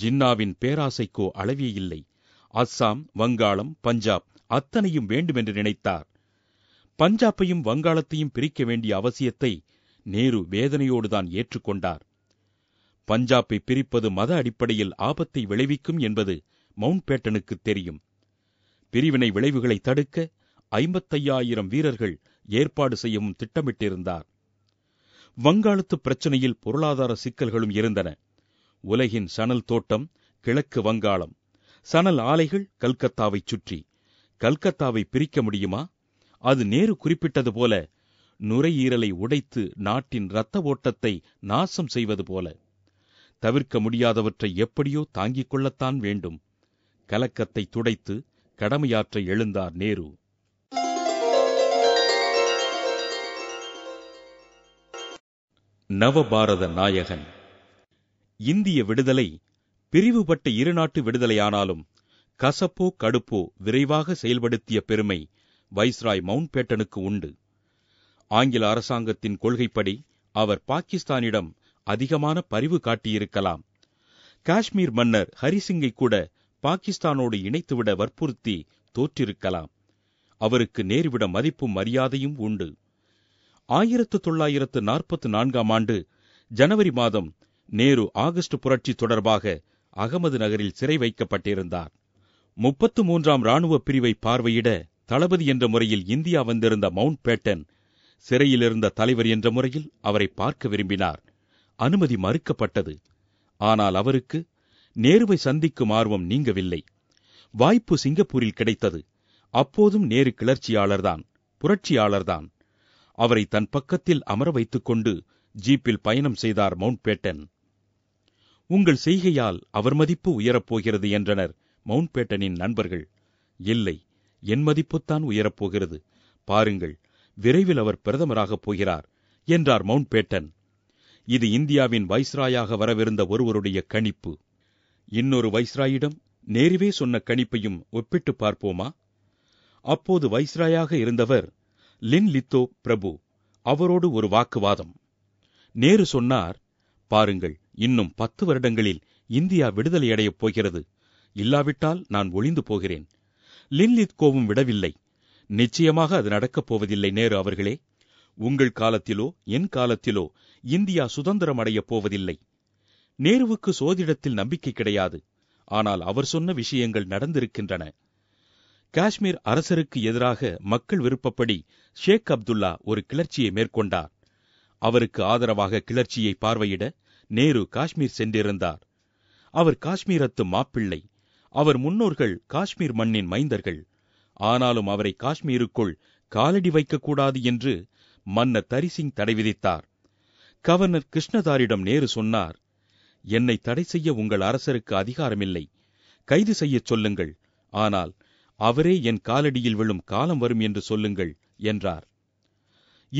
ஜின்னாவின் பேராசைக்கோ அளவே இல்லை அஸ்ஸாம் வங்காளம் பஞ்சாப் அத்தனையும் வேண்டுமென்று நினைத்தார் பஞ்சாப்பையும் வங்காளத்தையும் பிரிக்க வேண்டிய அவசியத்தை நேரு வேதனையோடுதான் ஏற்றுக்கொண்டார் பஞ்சாப்பை பிரிப்பது மத அடிப்படையில் ஆபத்தை விளைவிக்கும் என்பது மவுண்ட் பேட்டனுக்கு தெரியும் பிரிவினை விளைவுகளை தடுக்க ஐம்பத்தையாயிரம் வீரர்கள் ஏற்பாடு செய்யவும் திட்டமிட்டிருந்தார் வங்காளத்து பிரச்சனையில் பொருளாதார சிக்கல்களும் இருந்தன உலகின் சணல் தோட்டம் கிழக்கு வங்காளம் சணல் ஆலைகள் கல்கத்தாவைச் சுற்றி கல்கத்தாவை பிரிக்க முடியுமா அது நேரு குறிப்பிட்டது போல நுரையீரலை உடைத்து நாட்டின் இரத்த ஓட்டத்தை நாசம் செய்வது போல தவிர்க்க முடியாதவற்றை எப்படியோ தாங்கிக் கொள்ளத்தான் வேண்டும் கலக்கத்தை துடைத்து கடமையாற்ற எழுந்தார் நேரு நவபாரத நாயகன் இந்திய விடுதலை பிரிவுபட்ட இருநாட்டு விடுதலையானாலும் கசப்போ கடுப்போ விரைவாக செயல்படுத்திய பெருமை வைஸ்ராய் மவுண்ட் பேட்டனுக்கு உண்டு ஆங்கில அரசாங்கத்தின் கொள்கைப்படி அவர் பாகிஸ்தானிடம் அதிகமான பரிவு காட்டியிருக்கலாம் காஷ்மீர் மன்னர் ஹரிசிங்கை கூட பாகிஸ்தானோடு இணைத்துவிட வற்புறுத்தி தோற்றிருக்கலாம் அவருக்கு நேர்விட மதிப்பும் மரியாதையும் உண்டு ஆயிரத்து தொள்ளாயிரத்து நாற்பத்து நான்காம் ஆண்டு ஜனவரி மாதம் நேரு ஆகஸ்ட் புரட்சி தொடர்பாக அகமது நகரில் சிறை வைக்கப்பட்டிருந்தார் முப்பத்து மூன்றாம் ராணுவ பிரிவை பார்வையிட தளபதி என்ற முறையில் இந்தியா வந்திருந்த மவுண்ட் பேட்டன் சிறையில் இருந்த தலைவர் என்ற முறையில் அவரை பார்க்க விரும்பினார் அனுமதி மறுக்கப்பட்டது ஆனால் அவருக்கு நேருவை சந்திக்கும் ஆர்வம் நீங்கவில்லை வாய்ப்பு சிங்கப்பூரில் கிடைத்தது அப்போதும் நேரு கிளர்ச்சியாளர்தான் புரட்சியாளர்தான் அவரை தன் பக்கத்தில் அமர வைத்துக் கொண்டு ஜீப்பில் பயணம் செய்தார் மவுண்ட் பேட்டன் உங்கள் செய்கையால் அவர் மதிப்பு உயரப்போகிறது என்றனர் மவுண்ட்பேட்டனின் நண்பர்கள் இல்லை என் மதிப்புத்தான் உயரப்போகிறது பாருங்கள் விரைவில் அவர் பிரதமராகப் போகிறார் என்றார் மவுண்ட்பேட்டன் இது இந்தியாவின் வைஸ்ராயாக வரவிருந்த ஒருவருடைய கணிப்பு இன்னொரு வைஸ்ராயிடம் நேருவே சொன்ன கணிப்பையும் ஒப்பிட்டு பார்ப்போமா அப்போது வைஸ்ராயாக இருந்தவர் லின் லித்தோ பிரபு அவரோடு ஒரு வாக்குவாதம் நேரு சொன்னார் பாருங்கள் இன்னும் பத்து வருடங்களில் இந்தியா விடுதலையடையப் போகிறது இல்லாவிட்டால் நான் ஒளிந்து போகிறேன் லின்லித் கோவும் விடவில்லை நிச்சயமாக அது நடக்கப் போவதில்லை நேரு அவர்களே உங்கள் காலத்திலோ என் காலத்திலோ இந்தியா சுதந்திரம் அடையப் போவதில்லை நேருவுக்கு சோதிடத்தில் நம்பிக்கை கிடையாது ஆனால் அவர் சொன்ன விஷயங்கள் நடந்திருக்கின்றன காஷ்மீர் அரசருக்கு எதிராக மக்கள் விருப்பப்படி ஷேக் அப்துல்லா ஒரு கிளர்ச்சியை மேற்கொண்டார் அவருக்கு ஆதரவாக கிளர்ச்சியை பார்வையிட நேரு காஷ்மீர் சென்றிருந்தார் அவர் காஷ்மீரத்து மாப்பிள்ளை அவர் முன்னோர்கள் காஷ்மீர் மண்ணின் மைந்தர்கள் ஆனாலும் அவரை காஷ்மீருக்குள் காலடி வைக்கக்கூடாது என்று மன்னர் தரிசிங் தடை விதித்தார் கவர்னர் கிருஷ்ணதாரிடம் நேரு சொன்னார் என்னை தடை செய்ய உங்கள் அரசருக்கு அதிகாரமில்லை கைது செய்யச் சொல்லுங்கள் ஆனால் அவரே என் காலடியில் விழும் காலம் வரும் என்று சொல்லுங்கள் என்றார்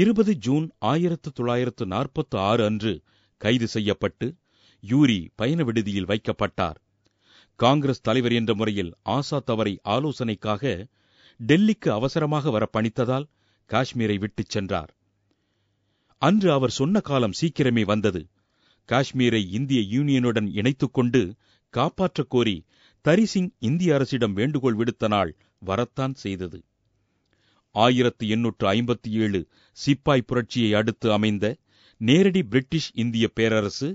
இருபது ஜூன் ஆயிரத்து தொள்ளாயிரத்து நாற்பத்து ஆறு அன்று கைது செய்யப்பட்டு யூரி பயண விடுதியில் வைக்கப்பட்டார் காங்கிரஸ் தலைவர் என்ற முறையில் ஆசாத் அவரை ஆலோசனைக்காக டெல்லிக்கு அவசரமாக வர பணித்ததால் காஷ்மீரை விட்டுச் சென்றார் அன்று அவர் சொன்ன காலம் சீக்கிரமே வந்தது காஷ்மீரை இந்திய யூனியனுடன் இணைத்துக் கொண்டு காப்பாற்றக் கோரி தரிசிங் இந்திய அரசிடம் வேண்டுகோள் விடுத்த நாள் வரத்தான் செய்தது ஆயிரத்து எண்ணூற்று ஐம்பத்தி ஏழு சிப்பாய் புரட்சியை அடுத்து அமைந்த நேரடி பிரிட்டிஷ் இந்திய பேரரசு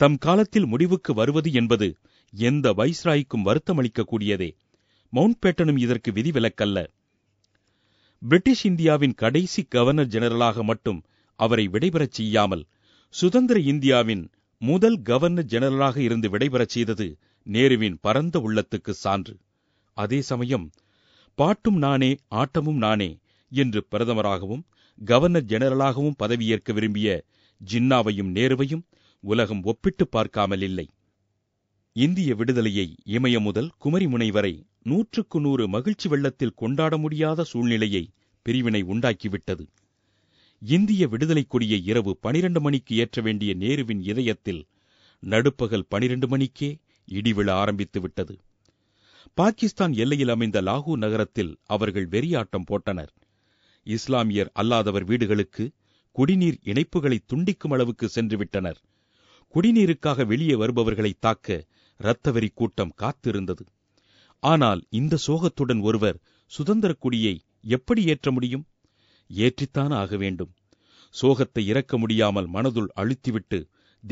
தம் காலத்தில் முடிவுக்கு வருவது என்பது எந்த வைஸ்ராய்க்கும் வருத்தமளிக்கக்கூடியதே மவுண்ட் பேட்டனும் இதற்கு விதிவிலக்கல்ல பிரிட்டிஷ் இந்தியாவின் கடைசி கவர்னர் ஜெனரலாக மட்டும் அவரை விடைபெறச் செய்யாமல் சுதந்திர இந்தியாவின் முதல் கவர்னர் ஜெனரலாக இருந்து விடைபெறச் செய்தது நேருவின் பரந்த உள்ளத்துக்கு சான்று அதே சமயம் பாட்டும் நானே ஆட்டமும் நானே என்று பிரதமராகவும் கவர்னர் ஜெனரலாகவும் பதவியேற்க விரும்பிய ஜின்னாவையும் நேருவையும் உலகம் ஒப்பிட்டு பார்க்காமல் இல்லை இந்திய விடுதலையை இமய முதல் குமரிமுனை வரை நூற்றுக்கு நூறு மகிழ்ச்சி வெள்ளத்தில் கொண்டாட முடியாத சூழ்நிலையை பிரிவினை உண்டாக்கிவிட்டது இந்திய விடுதலை கொடியை இரவு பனிரண்டு மணிக்கு ஏற்ற வேண்டிய நேருவின் இதயத்தில் நடுப்பகல் பனிரண்டு மணிக்கே இடிவிழ ஆரம்பித்துவிட்டது பாகிஸ்தான் எல்லையில் அமைந்த லாகூர் நகரத்தில் அவர்கள் வெறியாட்டம் போட்டனர் இஸ்லாமியர் அல்லாதவர் வீடுகளுக்கு குடிநீர் இணைப்புகளை துண்டிக்கும் அளவுக்கு சென்றுவிட்டனர் குடிநீருக்காக வெளியே வருபவர்களை தாக்க இரத்தவெறி கூட்டம் காத்திருந்தது ஆனால் இந்த சோகத்துடன் ஒருவர் சுதந்திர குடியை எப்படி ஏற்ற முடியும் ஏற்றித்தான் ஆக வேண்டும் சோகத்தை இறக்க முடியாமல் மனதுள் அழுத்திவிட்டு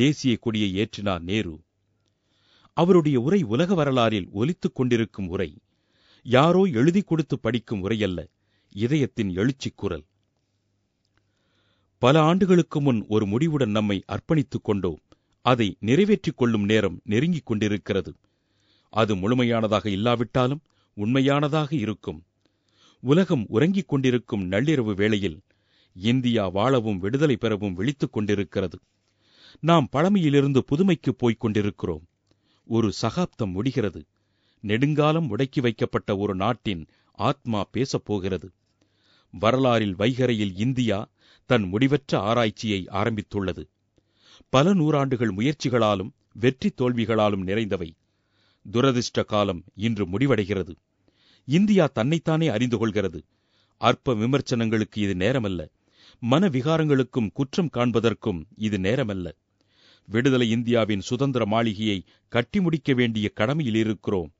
தேசிய கொடியை ஏற்றினார் நேரு அவருடைய உரை உலக வரலாறில் ஒலித்துக் கொண்டிருக்கும் உரை யாரோ எழுதி கொடுத்து படிக்கும் உரையல்ல இதயத்தின் எழுச்சிக் குரல் பல ஆண்டுகளுக்கு முன் ஒரு முடிவுடன் நம்மை அர்ப்பணித்துக் கொண்டோம் அதை நிறைவேற்றிக் கொள்ளும் நேரம் நெருங்கிக் கொண்டிருக்கிறது அது முழுமையானதாக இல்லாவிட்டாலும் உண்மையானதாக இருக்கும் உலகம் உறங்கிக் கொண்டிருக்கும் நள்ளிரவு வேளையில் இந்தியா வாழவும் விடுதலை பெறவும் விழித்துக் கொண்டிருக்கிறது நாம் பழமையிலிருந்து புதுமைக்குப் போய்க் கொண்டிருக்கிறோம் ஒரு சகாப்தம் முடிகிறது நெடுங்காலம் முடக்கி வைக்கப்பட்ட ஒரு நாட்டின் ஆத்மா பேசப்போகிறது வரலாறில் வைகரையில் இந்தியா தன் முடிவற்ற ஆராய்ச்சியை ஆரம்பித்துள்ளது பல நூறாண்டுகள் முயற்சிகளாலும் வெற்றி தோல்விகளாலும் நிறைந்தவை துரதிருஷ்ட காலம் இன்று முடிவடைகிறது இந்தியா தன்னைத்தானே அறிந்து கொள்கிறது அற்ப விமர்சனங்களுக்கு இது நேரமல்ல மனவிகாரங்களுக்கும் குற்றம் காண்பதற்கும் இது நேரமல்ல விடுதலை இந்தியாவின் சுதந்திர மாளிகையை கட்டி முடிக்க வேண்டிய கடமையில் இருக்கிறோம்